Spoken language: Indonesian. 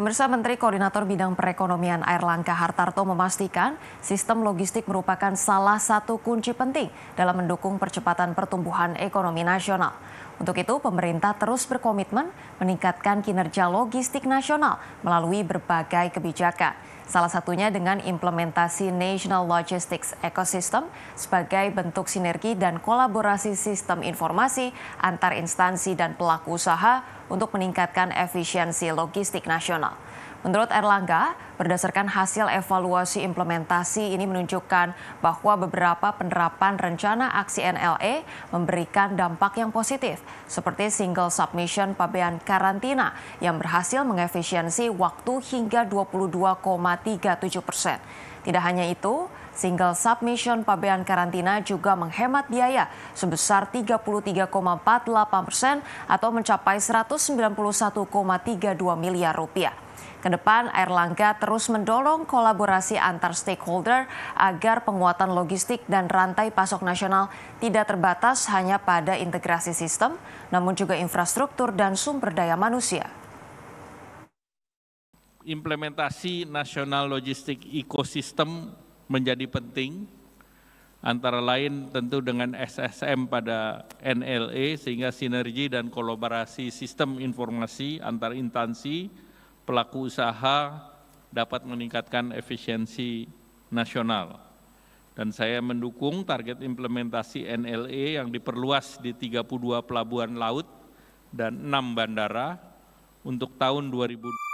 Pemirsa Menteri Koordinator Bidang Perekonomian Air Airlangga Hartarto memastikan sistem logistik merupakan salah satu kunci penting dalam mendukung percepatan pertumbuhan ekonomi nasional. Untuk itu, pemerintah terus berkomitmen meningkatkan kinerja logistik nasional melalui berbagai kebijakan. Salah satunya dengan implementasi National Logistics Ecosystem sebagai bentuk sinergi dan kolaborasi sistem informasi antar instansi dan pelaku usaha untuk meningkatkan efisiensi logistik nasional. Menurut Erlangga, berdasarkan hasil evaluasi implementasi ini menunjukkan bahwa beberapa penerapan rencana aksi NLE memberikan dampak yang positif, seperti single submission pabean karantina yang berhasil mengefisiensi waktu hingga 22,37 persen. Tidak hanya itu, Single submission pabean karantina juga menghemat biaya sebesar 33,48 persen atau mencapai 191,32 miliar rupiah. Kedepan, Langga terus mendorong kolaborasi antar stakeholder agar penguatan logistik dan rantai pasok nasional tidak terbatas hanya pada integrasi sistem, namun juga infrastruktur dan sumber daya manusia. Implementasi nasional logistik ekosistem menjadi penting antara lain tentu dengan SSM pada NLE sehingga sinergi dan kolaborasi sistem informasi antar instansi pelaku usaha dapat meningkatkan efisiensi nasional. Dan saya mendukung target implementasi NLE yang diperluas di 32 pelabuhan laut dan 6 bandara untuk tahun 2020.